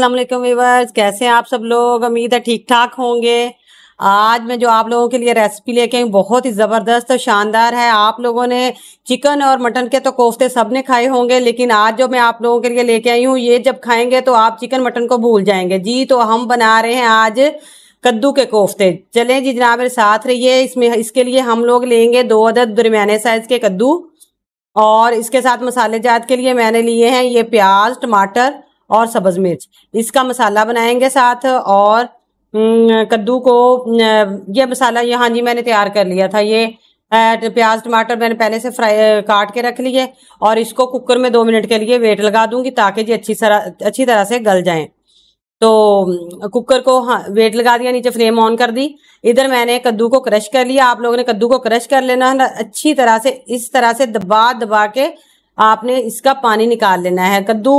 अस्सलाम वालेकुम कैसे हैं आप सब लोग उम्मीद है ठीक ठाक होंगे आज मैं जो आप लोगों के लिए रेसिपी लेके आई बहुत ही ज़बरदस्त और शानदार है आप लोगों ने चिकन और मटन के तो कोफ्ते सब ने खाए होंगे लेकिन आज जो मैं आप लोगों के लिए लेके आई हूँ ये जब खाएंगे तो आप चिकन मटन को भूल जाएंगे जी तो हम बना रहे हैं आज कद्दू के कोफ्ते चलें जी जनाब मेरे साथ रहिए इसमें इसके लिए हम लोग लेंगे दो अदद दरमियाने साइज़ के कद्दू और इसके साथ मसाले जात के लिए मैंने लिए हैं ये प्याज टमाटर और सब्ज़ मिर्च इसका मसाला बनाएंगे साथ और हम्म, कद्दू को ये मसाला ये हाँ जी मैंने तैयार कर लिया था ये प्याज टमाटर मैंने पहले से फ्राई काट के रख लिए और इसको कुकर में दो मिनट के लिए वेट लगा दूंगी ताकि ये अच्छी तरह अच्छी तरह से गल जाएं तो कुकर को हाँ वेट लगा दिया नीचे फ्लेम ऑन कर दी इधर मैंने कद्दू को क्रश कर लिया आप लोगों ने कद्दू को क्रश कर लेना अच्छी तरह से इस तरह से दबा दबा के आपने इसका पानी निकाल लेना है कद्दू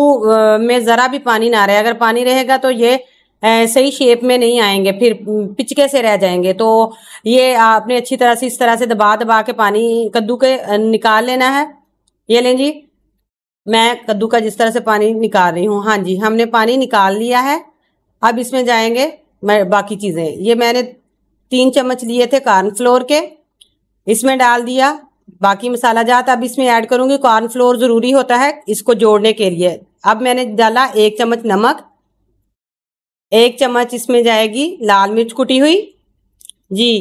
में ज़रा भी पानी ना रहे अगर पानी रहेगा तो ये सही शेप में नहीं आएंगे फिर पिचके से रह जाएंगे तो ये आपने अच्छी तरह से इस तरह से दबा दबा के पानी कद्दू के निकाल लेना है ये लें जी मैं कद्दू का जिस तरह से पानी निकाल रही हूँ हाँ जी हमने पानी निकाल लिया है अब इसमें जाएंगे बाकी चीज़ें ये मैंने तीन चम्मच लिए थे कॉर्नफ्लोर के इसमें डाल दिया बाकी मसाला जात अब इसमें ऐड करूंगी कॉर्नफ्लोर ज़रूरी होता है इसको जोड़ने के लिए अब मैंने डाला एक चम्मच नमक एक चम्मच इसमें जाएगी लाल मिर्च कुटी हुई जी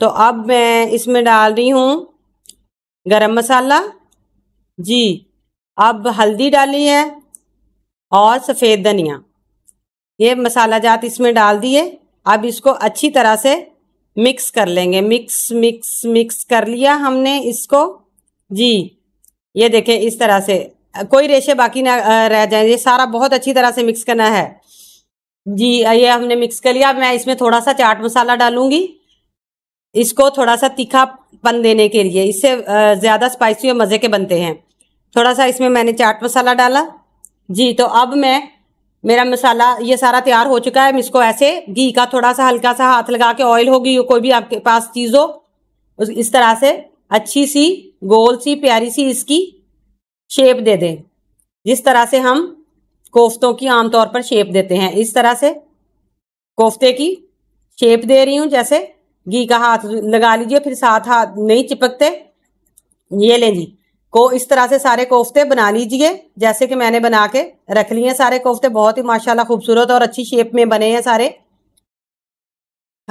तो अब मैं इसमें डाल रही हूँ गरम मसाला जी अब हल्दी डाली है और सफ़ेद धनिया ये मसाला जात इसमें डाल दिए अब इसको अच्छी तरह से मिक्स कर लेंगे मिक्स मिक्स मिक्स कर लिया हमने इसको जी ये देखें इस तरह से कोई रेशे बाकी ना रह जाए ये सारा बहुत अच्छी तरह से मिक्स करना है जी ये हमने मिक्स कर लिया मैं इसमें थोड़ा सा चाट मसाला डालूंगी इसको थोड़ा सा तीखापन देने के लिए इससे ज़्यादा स्पाइसी और मज़े के बनते हैं थोड़ा सा इसमें मैंने चाट मसाला डाला जी तो अब मैं मेरा मसाला ये सारा तैयार हो चुका है मैं इसको ऐसे घी का थोड़ा सा हल्का सा हाथ लगा के ऑयल होगी कोई भी आपके पास चीज़ हो इस तरह से अच्छी सी गोल सी प्यारी सी इसकी शेप दे दें जिस तरह से हम कोफ्तों की आमतौर पर शेप देते हैं इस तरह से कोफ्ते की शेप दे रही हूँ जैसे घी का हाथ लगा लीजिए फिर साथ हाथ नहीं चिपकते ये लें जी को इस तरह से सारे कोफ्ते बना लीजिए जैसे कि मैंने बना के रख लिए सारे कोफ्ते बहुत ही माशाल्लाह खूबसूरत और अच्छी शेप में बने हैं सारे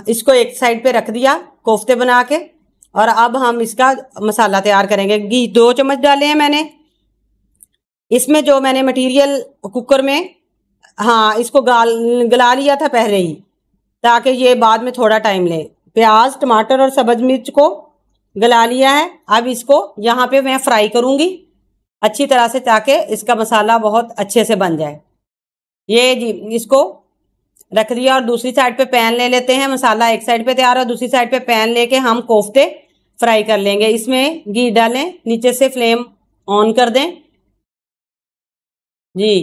इसको एक साइड पे रख दिया कोफ्ते बना के और अब हम इसका मसाला तैयार करेंगे घी दो चम्मच डाले हैं मैंने इसमें जो मैंने मटीरियल कुकर में हाँ इसको गाल गला लिया था पहले ही ताकि ये बाद में थोड़ा टाइम ले प्याज टमाटर और सब्ज मिर्च को गला लिया है अब इसको यहाँ पे मैं फ्राई करूँगी अच्छी तरह से ताकि इसका मसाला बहुत अच्छे से बन जाए ये जी इसको रख दिया और दूसरी साइड पे पैन ले लेते हैं मसाला एक साइड पे तैयार है दूसरी साइड पे पैन लेके हम कोफ्ते फ्राई कर लेंगे इसमें घी डालें नीचे से फ्लेम ऑन कर दें जी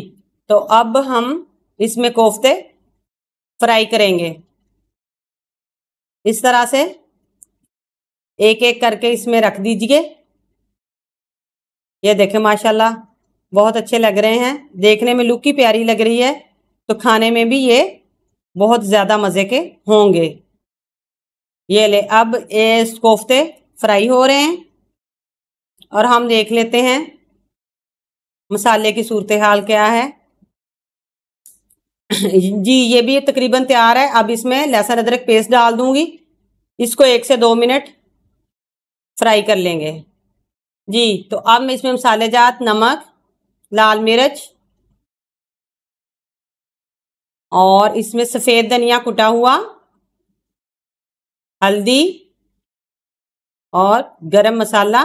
तो अब हम इसमें कोफ्ते फ्राई करेंगे इस तरह से एक एक करके इसमें रख दीजिए ये देखें माशाल्लाह बहुत अच्छे लग रहे हैं देखने में लुक ही प्यारी लग रही है तो खाने में भी ये बहुत ज़्यादा मज़े के होंगे ये ले अब ये कोफ्ते फ्राई हो रहे हैं और हम देख लेते हैं मसाले की सूरत हाल क्या है जी ये भी तकरीबन तैयार है अब इसमें लहसुन अदरक पेस्ट डाल दूंगी इसको एक से दो मिनट फ्राई कर लेंगे जी तो अब मैं इसमें मसाले जात नमक लाल मिर्च और इसमें सफ़ेद धनिया कुटा हुआ हल्दी और गरम मसाला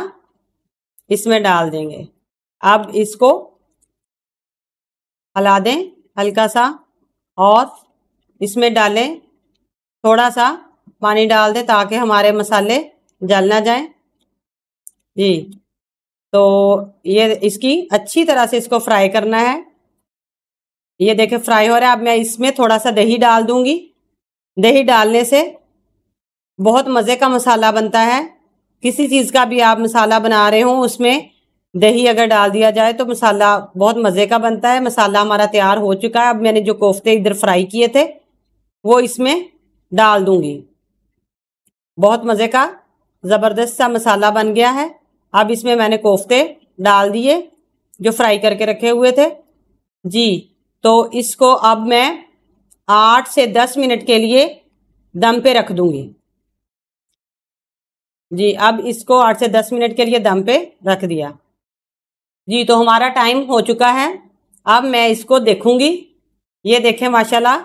इसमें डाल देंगे अब इसको हला दें हल्का सा और इसमें डालें थोड़ा सा पानी डाल दें ताकि हमारे मसाले जल ना जाएं जी तो ये इसकी अच्छी तरह से इसको फ्राई करना है ये देखे फ्राई हो रहा है अब मैं इसमें थोड़ा सा दही डाल दूंगी दही डालने से बहुत मज़े का मसाला बनता है किसी चीज़ का भी आप मसाला बना रहे हो उसमें दही अगर डाल दिया जाए तो मसाला बहुत मज़े का बनता है मसाला हमारा तैयार हो चुका है अब मैंने जो कोफ्ते इधर फ्राई किए थे वो इसमें डाल दूंगी बहुत मज़े का ज़बरदस्त सा मसाला बन गया है अब इसमें मैंने कोफ्ते डाल दिए जो फ्राई करके रखे हुए थे जी तो इसको अब मैं आठ से दस मिनट के लिए दम पे रख दूंगी जी अब इसको आठ से दस मिनट के लिए दम पे रख दिया जी तो हमारा टाइम हो चुका है अब मैं इसको देखूंगी ये देखें माशाल्लाह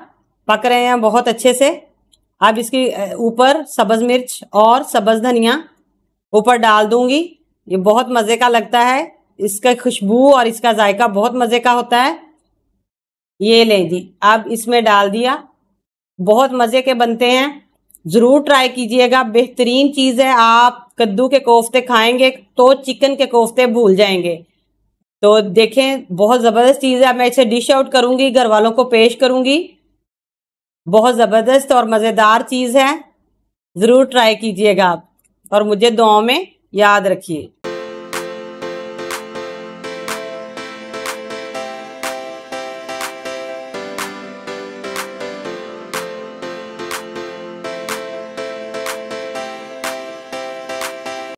पक रहे हैं बहुत अच्छे से अब इसकी ऊपर सब्ज़ मिर्च और सब्ज़ धनिया ऊपर डाल दूंगी ये बहुत मज़े का लगता है इसका खुशबू और इसका जायका बहुत मज़े का होता है ये ले जी अब इसमें डाल दिया बहुत मज़े के बनते हैं ज़रूर ट्राई कीजिएगा बेहतरीन चीज़ है आप कद्दू के कोफ्ते खाएंगे तो चिकन के कोफ्ते भूल जाएंगे तो देखें बहुत ज़बरदस्त चीज़ है मैं इसे डिश आउट करूँगी घर वालों को पेश करूँगी बहुत ज़बरदस्त और मज़ेदार चीज़ है ज़रूर ट्राई कीजिएगा आप और मुझे दुआओं में याद रखिए